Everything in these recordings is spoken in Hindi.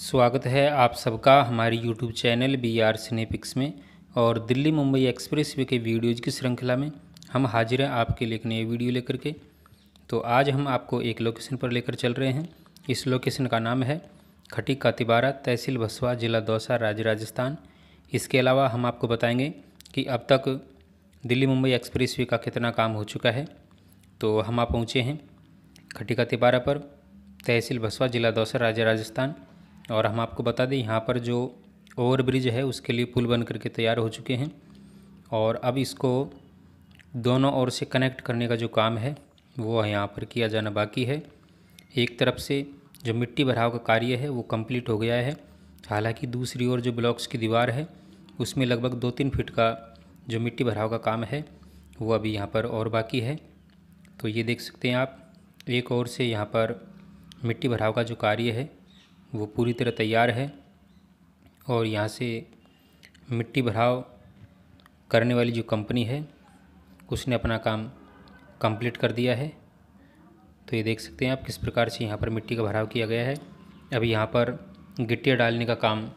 स्वागत है आप सबका हमारी YouTube channel B R Cinepix में और दिल्ली मुंबई एक्सप्रेस वे के वीडियोज़ की श्रृंखला में हम हाजिर हैं आपके लिए एक नए वीडियो लेकर के तो आज हम आपको एक लोकेशन पर लेकर चल रहे हैं इस लोकेशन का नाम है खटी का तिबारा तहसील भसवा ज़िला दौसा राज्य राजस्थान इसके अलावा हम आपको बताएंगे कि अब तक दिल्ली मुंबई एक्सप्रेस वे का कितना काम हो चुका है तो हम आप पहुँचे हैं खटिका तिबारा पर तहसील भसवा ज़िला दौसा राज्य राजस्थान और हम आपको बता दें यहाँ पर जो ओवर ब्रिज है उसके लिए पुल बन करके तैयार हो चुके हैं और अब इसको दोनों ओर से कनेक्ट करने का जो काम है वो यहाँ पर किया जाना बाकी है एक तरफ से जो मिट्टी भराव का कार्य है वो कंप्लीट हो गया है हालांकि दूसरी ओर जो ब्लॉक्स की दीवार है उसमें लगभग दो तीन फिट का जो मिट्टी भराव का काम है वो अभी यहाँ पर और बाकी है तो ये देख सकते हैं आप एक ओर से यहाँ पर मिट्टी भराव का जो कार्य है वो पूरी तरह तैयार है और यहाँ से मिट्टी भराव करने वाली जो कंपनी है उसने अपना काम कंप्लीट कर दिया है तो ये देख सकते हैं आप किस प्रकार से यहाँ पर मिट्टी का भराव किया गया है अभी यहाँ पर गिट्टियाँ डालने का काम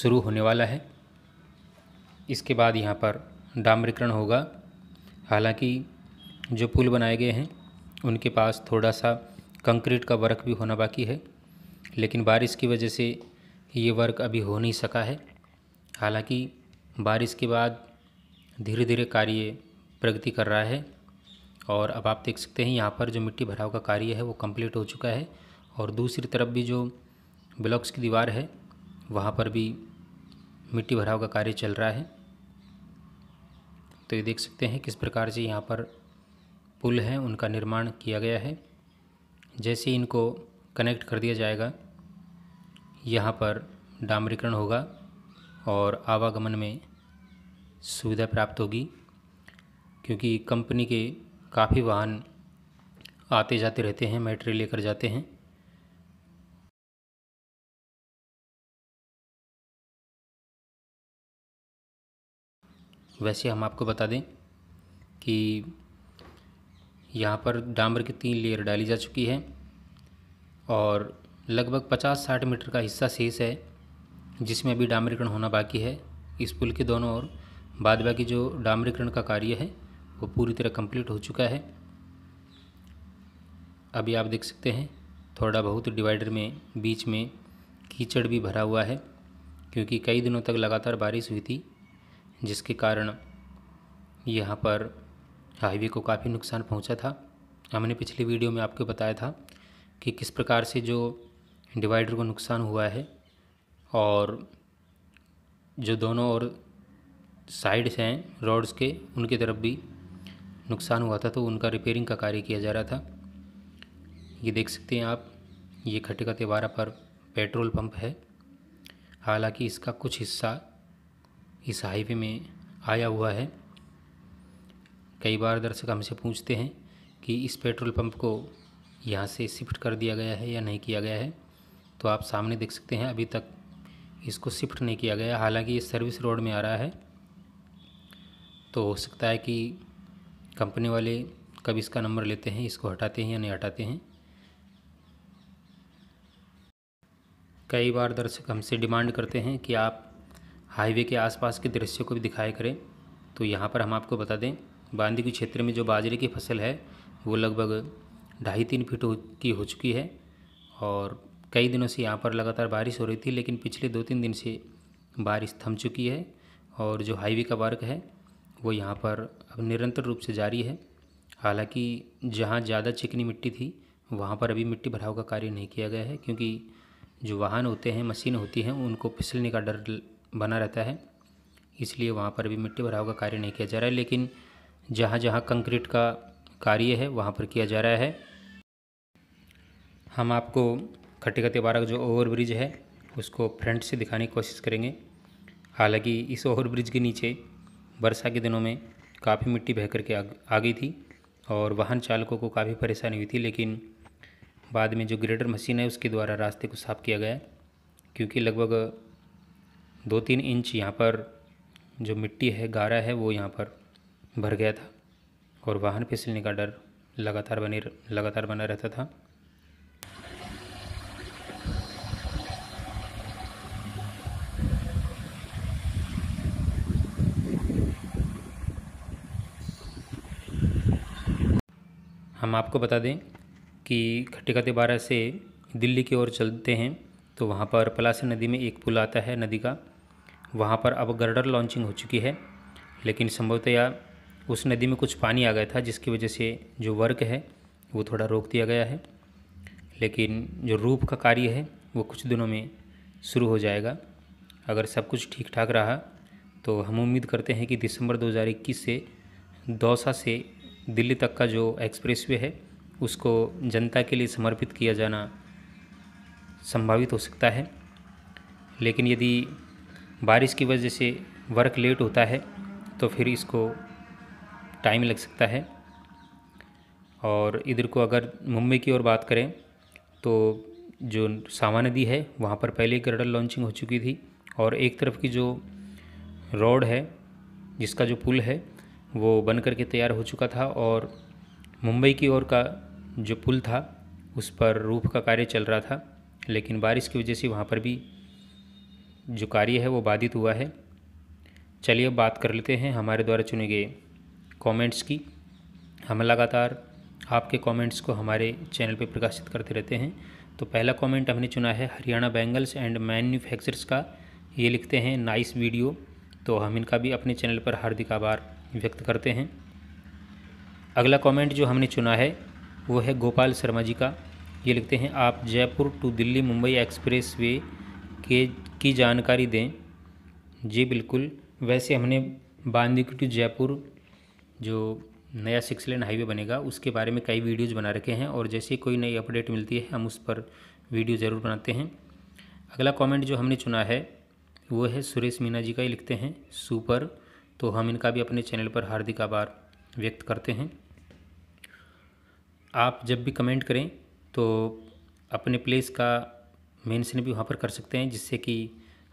शुरू होने वाला है इसके बाद यहाँ पर डामरीकरण होगा हालांकि जो पुल बनाए गए हैं उनके पास थोड़ा सा कंक्रीट का वर्क भी होना बाकी है लेकिन बारिश की वजह से ये वर्क अभी हो नहीं सका है हालांकि बारिश के बाद धीरे धीरे कार्य प्रगति कर रहा है और अब आप देख सकते हैं यहाँ पर जो मिट्टी भराव का कार्य है वो कंप्लीट हो चुका है और दूसरी तरफ भी जो ब्लॉक्स की दीवार है वहाँ पर भी मिट्टी भराव का कार्य चल रहा है तो ये देख सकते हैं किस प्रकार से यहाँ पर पुल हैं उनका निर्माण किया गया है जैसे इनको कनेक्ट कर दिया जाएगा यहाँ पर डामरीकरण होगा और आवागमन में सुविधा प्राप्त होगी क्योंकि कंपनी के काफ़ी वाहन आते जाते रहते हैं मेट्री लेकर जाते हैं वैसे हम आपको बता दें कि यहाँ पर डामर की तीन लेयर डाली जा चुकी है और लगभग 50-60 मीटर का हिस्सा शेष है जिसमें अभी डामरीकरण होना बाकी है इस पुल के दोनों ओर बाद बाकी जो डामरीकरण का कार्य है वो पूरी तरह कंप्लीट हो चुका है अभी आप देख सकते हैं थोड़ा बहुत डिवाइडर में बीच में कीचड़ भी भरा हुआ है क्योंकि कई दिनों तक लगातार बारिश हुई थी जिसके कारण यहाँ पर हाईवे को काफ़ी नुकसान पहुँचा था हमने पिछली वीडियो में आपको बताया था कि किस प्रकार से जो डिवाइडर को नुकसान हुआ है और जो दोनों और साइड्स हैं रोड्स के उनकी तरफ भी नुकसान हुआ था तो उनका रिपेयरिंग का कार्य किया जा रहा था ये देख सकते हैं आप ये का तिवारा पर पेट्रोल पंप है हालांकि इसका कुछ हिस्सा इस हाईवे में आया हुआ है कई बार दर्शक हमसे पूछते हैं कि इस पेट्रोल पंप को यहाँ से शिफ्ट कर दिया गया है या नहीं किया गया है तो आप सामने देख सकते हैं अभी तक इसको शिफ्ट नहीं किया गया हालांकि ये सर्विस रोड में आ रहा है तो हो सकता है कि कंपनी वाले कब इसका नंबर लेते हैं इसको हटाते हैं या नहीं हटाते हैं कई बार दर्शक हमसे डिमांड करते हैं कि आप हाईवे के आसपास के दृश्य को भी दिखाया करें तो यहाँ पर हम आपको बता दें बांदी के क्षेत्र में जो बाजरे की फसल है वो लगभग ढाई तीन फीट की हो चुकी है और कई दिनों से यहाँ पर लगातार बारिश हो रही थी लेकिन पिछले दो तीन दिन से बारिश थम चुकी है और जो हाईवे का वर्क है वो यहाँ पर अब निरंतर रूप से जारी है हालांकि जहाँ ज़्यादा चिकनी मिट्टी थी वहाँ पर अभी मिट्टी भराव का कार्य नहीं किया गया है क्योंकि जो वाहन होते हैं मशीन होती हैं उनको फिसलने का डर बना रहता है इसलिए वहाँ पर अभी मिट्टी भराव का कार्य नहीं किया जा रहा है लेकिन जहाँ जहाँ कंक्रीट का कार्य है वहाँ पर किया जा रहा है हम आपको खट्टी का तिबारा का जो ओवरब्रिज है उसको फ्रंट से दिखाने की कोशिश करेंगे हालांकि इस ओवरब्रिज के नीचे वर्षा के दिनों में काफ़ी मिट्टी बह करके आ, आ गई थी और वाहन चालकों को काफ़ी परेशानी हुई थी लेकिन बाद में जो ग्रेडर मशीन है उसके द्वारा रास्ते को साफ़ किया गया क्योंकि लगभग दो तीन इंच यहाँ पर जो मिट्टी है गारा है वो यहाँ पर भर गया था और वाहन फिसलने का डर लगातार बने लगातार बना रहता था हम आपको बता दें कि खटिकतेबारा से दिल्ली की ओर चलते हैं तो वहाँ पर पलासी नदी में एक पुल आता है नदी का वहाँ पर अब गर्डर लॉन्चिंग हो चुकी है लेकिन संभवतया उस नदी में कुछ पानी आ गया था जिसकी वजह से जो वर्क है वो थोड़ा रोक दिया गया है लेकिन जो रूप का कार्य है वो कुछ दिनों में शुरू हो जाएगा अगर सब कुछ ठीक ठाक रहा तो हम उम्मीद करते हैं कि दिसंबर 2021 से दौसा से दिल्ली तक का जो एक्सप्रेसवे है उसको जनता के लिए समर्पित किया जाना संभावित हो सकता है लेकिन यदि बारिश की वजह से वर्क लेट होता है तो फिर इसको टाइम लग सकता है और इधर को अगर मुंबई की ओर बात करें तो जो सामा नदी है वहाँ पर पहले गर्डर लॉन्चिंग हो चुकी थी और एक तरफ की जो रोड है जिसका जो पुल है वो बन कर के तैयार हो चुका था और मुंबई की ओर का जो पुल था उस पर रूफ का कार्य चल रहा था लेकिन बारिश की वजह से वहाँ पर भी जो कार्य है वो बाधित हुआ है चलिए अब बात कर लेते हैं हमारे द्वारा चुने गए कमेंट्स की हम लगातार आपके कमेंट्स को हमारे चैनल पर प्रकाशित करते रहते हैं तो पहला कमेंट हमने चुना है हरियाणा बैंगल्स एंड मैन्युफैक्चरर्स का ये लिखते हैं नाइस वीडियो तो हम इनका भी अपने चैनल पर हार्दिक आभार व्यक्त करते हैं अगला कमेंट जो हमने चुना है वो है गोपाल शर्मा जी का ये लिखते हैं आप Jaipur to Delhi Mumbai expressway के की जानकारी दें जी बिल्कुल वैसे हमने बांदीकुट टू जयपुर जो नया सिक्स लेन हाईवे बनेगा उसके बारे में कई वीडियोज़ बना रखे हैं और जैसे कोई नई अपडेट मिलती है हम उस पर वीडियो ज़रूर बनाते हैं अगला कमेंट जो हमने चुना है वो है सुरेश मीना जी का ही लिखते हैं सुपर तो हम इनका भी अपने चैनल पर हार्दिक आभार व्यक्त करते हैं आप जब भी कमेंट करें तो अपने प्लेस का मेंशन भी वहाँ पर कर सकते हैं जिससे कि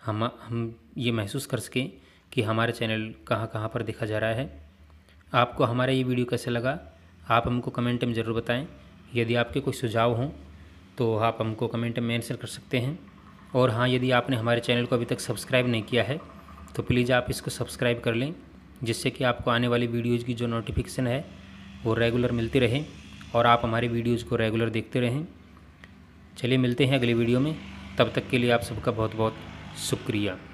हम हम ये महसूस कर सकें कि हमारा चैनल कहाँ कहाँ पर देखा जा रहा है आपको हमारा ये वीडियो कैसा लगा आप हमको कमेंट में ज़रूर बताएं यदि आपके कोई सुझाव हों तो आप हमको कमेंट में मेंशन कर सकते हैं और हाँ यदि आपने हमारे चैनल को अभी तक सब्सक्राइब नहीं किया है तो प्लीज़ आप इसको सब्सक्राइब कर लें जिससे कि आपको आने वाली वीडियोज़ की जो नोटिफिकेशन है वो रेगुलर मिलती रहे और आप हमारे वीडियोज़ को रेगुलर देखते रहें चलिए मिलते हैं अगले वीडियो में तब तक के लिए आप सबका बहुत बहुत शुक्रिया